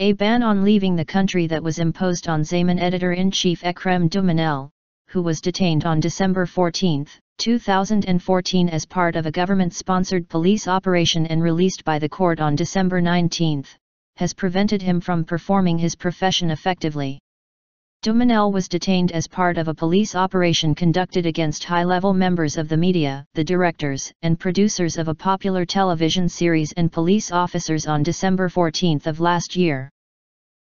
A ban on leaving the country that was imposed on Zaman editor-in-chief Ekrem Dumanel, who was detained on December 14, 2014 as part of a government-sponsored police operation and released by the court on December 19, has prevented him from performing his profession effectively. Dumanel was detained as part of a police operation conducted against high-level members of the media, the directors and producers of a popular television series and police officers on December 14 of last year.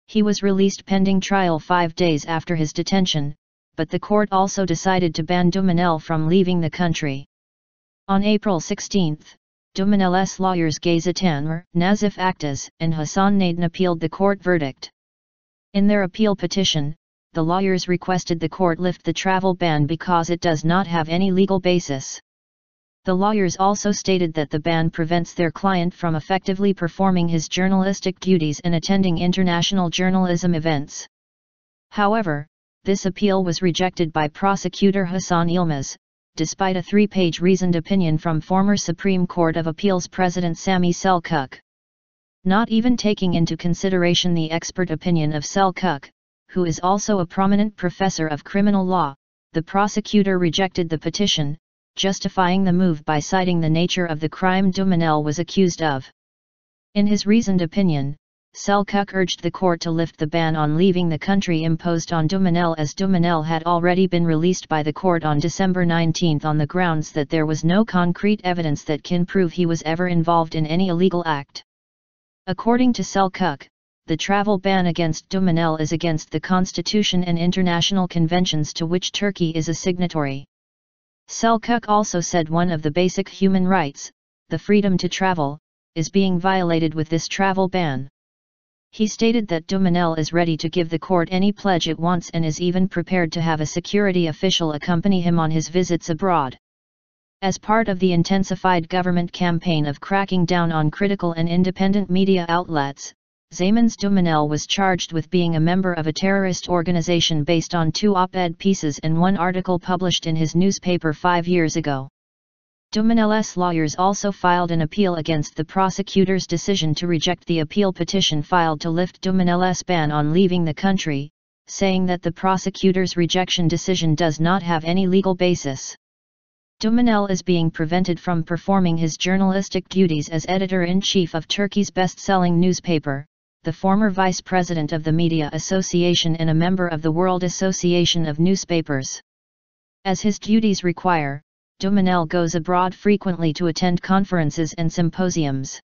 He was released pending trial five days after his detention, but the court also decided to ban Dumanel from leaving the country. On April 16, Dumanel's lawyers Geza Tanmer, Nazif Aktas and Hassan Naden appealed the court verdict. In their appeal petition, the lawyers requested the court lift the travel ban because it does not have any legal basis. The lawyers also stated that the ban prevents their client from effectively performing his journalistic duties and attending international journalism events. However, this appeal was rejected by prosecutor Hassan Ilmez, despite a three-page reasoned opinion from former Supreme Court of Appeals President Sami Selkuk. Not even taking into consideration the expert opinion of Selkuk, who is also a prominent professor of criminal law, the prosecutor rejected the petition, justifying the move by citing the nature of the crime Dumanel was accused of. In his reasoned opinion, Selkuk urged the court to lift the ban on leaving the country imposed on Dumanel as Dumanel had already been released by the court on December 19 on the grounds that there was no concrete evidence that can prove he was ever involved in any illegal act. According to Selkuk, the travel ban against Dumanel is against the constitution and international conventions to which Turkey is a signatory. Selkuk also said one of the basic human rights, the freedom to travel, is being violated with this travel ban. He stated that Dumanel is ready to give the court any pledge it wants and is even prepared to have a security official accompany him on his visits abroad. As part of the intensified government campaign of cracking down on critical and independent media outlets, Zaymans Dumanel was charged with being a member of a terrorist organization based on two op-ed pieces and one article published in his newspaper five years ago. Dumanel's lawyers also filed an appeal against the prosecutor's decision to reject the appeal petition filed to lift Dumanel's ban on leaving the country, saying that the prosecutor's rejection decision does not have any legal basis. Dumanel is being prevented from performing his journalistic duties as editor-in-chief of Turkey's best-selling newspaper, the former vice president of the Media Association and a member of the World Association of Newspapers. As his duties require, Dumanel goes abroad frequently to attend conferences and symposiums.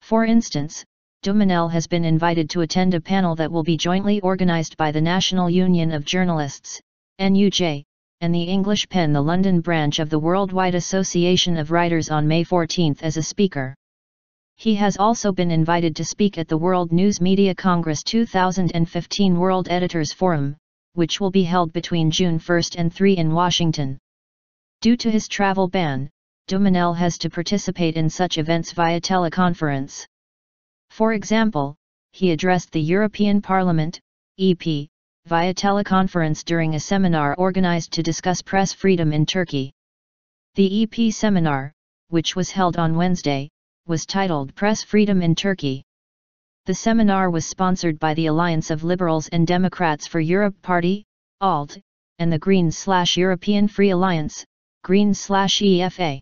For instance, Dumanel has been invited to attend a panel that will be jointly organized by the National Union of Journalists, NUJ, and the English Pen the London branch of the Worldwide Association of Writers on May 14 as a speaker. He has also been invited to speak at the World News Media Congress 2015 World Editors Forum, which will be held between June 1 and 3 in Washington. Due to his travel ban, Dumanel has to participate in such events via teleconference. For example, he addressed the European Parliament, EP, via teleconference during a seminar organized to discuss press freedom in Turkey. The EP seminar, which was held on Wednesday, was titled Press Freedom in Turkey. The seminar was sponsored by the Alliance of Liberals and Democrats for Europe Party, ALT, and the Green European Free Alliance, Green EFA.